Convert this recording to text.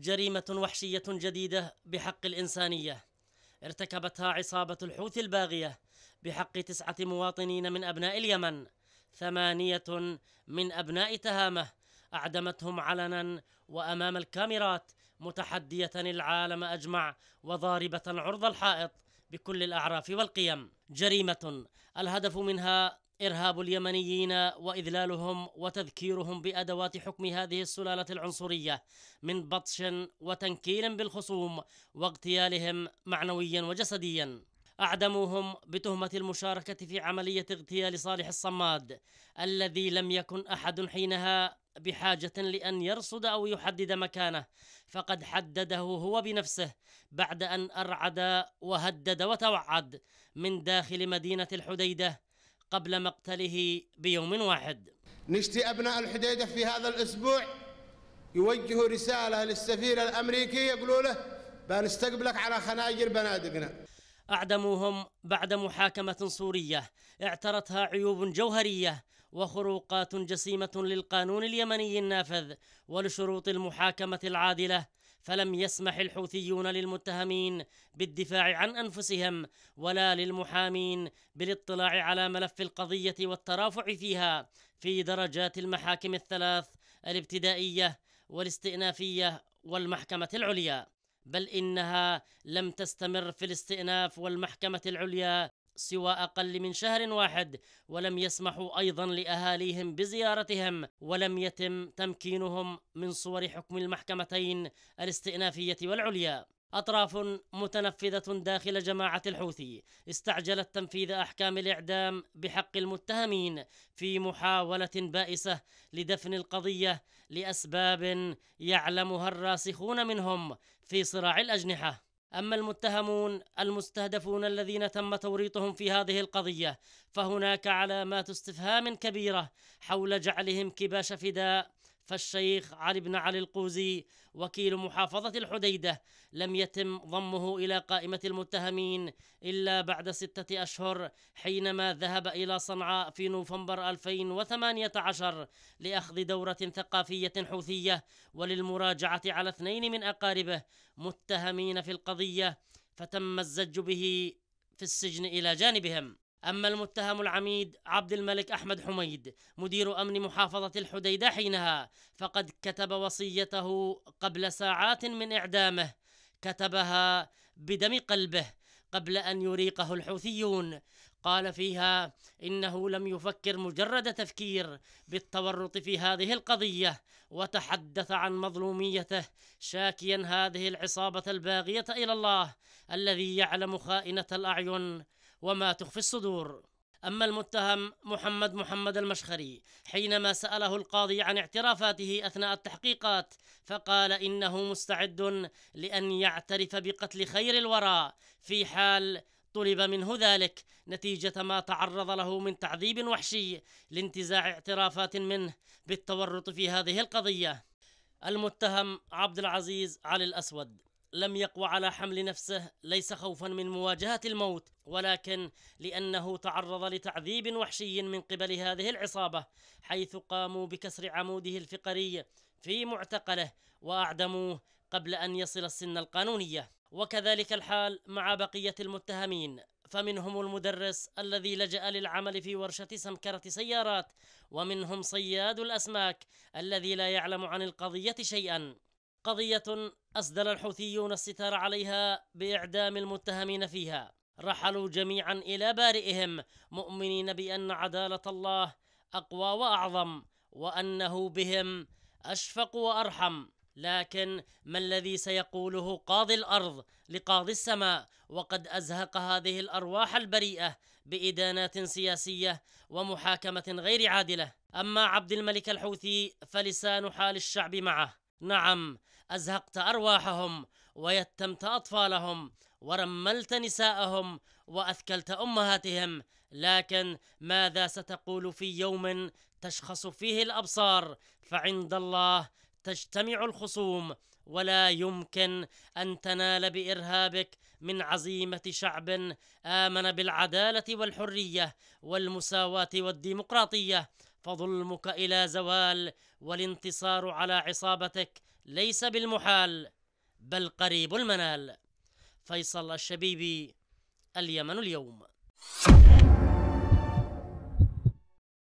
جريمة وحشية جديدة بحق الإنسانية ارتكبتها عصابة الحوثي الباغية بحق تسعة مواطنين من أبناء اليمن ثمانية من أبناء تهامة أعدمتهم علنا وأمام الكاميرات متحدية العالم أجمع وضاربة عرض الحائط بكل الأعراف والقيم جريمة الهدف منها إرهاب اليمنيين وإذلالهم وتذكيرهم بأدوات حكم هذه السلالة العنصرية من بطش وتنكيل بالخصوم واغتيالهم معنويا وجسديا أعدموهم بتهمة المشاركة في عملية اغتيال صالح الصماد الذي لم يكن أحد حينها بحاجة لأن يرصد أو يحدد مكانه فقد حدده هو بنفسه بعد أن أرعد وهدد وتوعد من داخل مدينة الحديدة قبل مقتله بيوم واحد نشتي أبناء الحديدة في هذا الأسبوع يوجهوا رسالة للسفير الأمريكي يقولوا له بنستقبلك على خناجر بنادقنا أعدموهم بعد محاكمة سورية اعترتها عيوب جوهرية وخروقات جسيمة للقانون اليمني النافذ ولشروط المحاكمة العادلة فلم يسمح الحوثيون للمتهمين بالدفاع عن انفسهم ولا للمحامين بالاطلاع على ملف القضيه والترافع فيها في درجات المحاكم الثلاث الابتدائيه والاستئنافيه والمحكمه العليا بل انها لم تستمر في الاستئناف والمحكمه العليا سوى أقل من شهر واحد ولم يسمحوا أيضا لأهاليهم بزيارتهم ولم يتم تمكينهم من صور حكم المحكمتين الاستئنافية والعليا أطراف متنفذة داخل جماعة الحوثي استعجلت تنفيذ أحكام الإعدام بحق المتهمين في محاولة بائسة لدفن القضية لأسباب يعلمها الراسخون منهم في صراع الأجنحة أما المتهمون المستهدفون الذين تم توريطهم في هذه القضية فهناك علامات استفهام كبيرة حول جعلهم كباش فداء فالشيخ علي بن علي القوزي وكيل محافظة الحديدة لم يتم ضمه إلى قائمة المتهمين إلا بعد ستة أشهر حينما ذهب إلى صنعاء في نوفمبر 2018 لأخذ دورة ثقافية حوثية وللمراجعة على اثنين من أقاربه متهمين في القضية فتم الزج به في السجن إلى جانبهم أما المتهم العميد عبد الملك أحمد حميد مدير أمن محافظة الحديدة حينها فقد كتب وصيته قبل ساعات من إعدامه كتبها بدم قلبه قبل أن يريقه الحوثيون قال فيها انه لم يفكر مجرد تفكير بالتورط في هذه القضيه وتحدث عن مظلوميته شاكيا هذه العصابه الباغيه الى الله الذي يعلم خائنه الاعين وما تخفي الصدور أما المتهم محمد محمد المشخري حينما سأله القاضي عن اعترافاته أثناء التحقيقات فقال إنه مستعد لأن يعترف بقتل خير الورى في حال طلب منه ذلك نتيجة ما تعرض له من تعذيب وحشي لانتزاع اعترافات منه بالتورط في هذه القضية المتهم عبد العزيز علي الأسود لم يقوى على حمل نفسه ليس خوفا من مواجهه الموت ولكن لانه تعرض لتعذيب وحشي من قبل هذه العصابه حيث قاموا بكسر عموده الفقري في معتقله واعدموه قبل ان يصل السن القانونيه وكذلك الحال مع بقيه المتهمين فمنهم المدرس الذي لجأ للعمل في ورشة سمكرة سيارات ومنهم صياد الأسماك الذي لا يعلم عن القضية شيئا قضية أسدل الحوثيون الستار عليها بإعدام المتهمين فيها رحلوا جميعا إلى بارئهم مؤمنين بأن عدالة الله أقوى وأعظم وأنه بهم أشفق وأرحم لكن ما الذي سيقوله قاضي الارض لقاضي السماء وقد ازهق هذه الارواح البريئه بادانات سياسيه ومحاكمه غير عادله اما عبد الملك الحوثي فلسان حال الشعب معه نعم أزهقت أرواحهم ويتمت أطفالهم ورملت نساءهم وأثكلت أمهاتهم لكن ماذا ستقول في يوم تشخص فيه الأبصار فعند الله تجتمع الخصوم ولا يمكن أن تنال بإرهابك من عزيمة شعب آمن بالعدالة والحرية والمساواة والديمقراطية فظلمك الى زوال والانتصار على عصابتك ليس بالمحال بل قريب المنال فيصل الشبيبي اليمن اليوم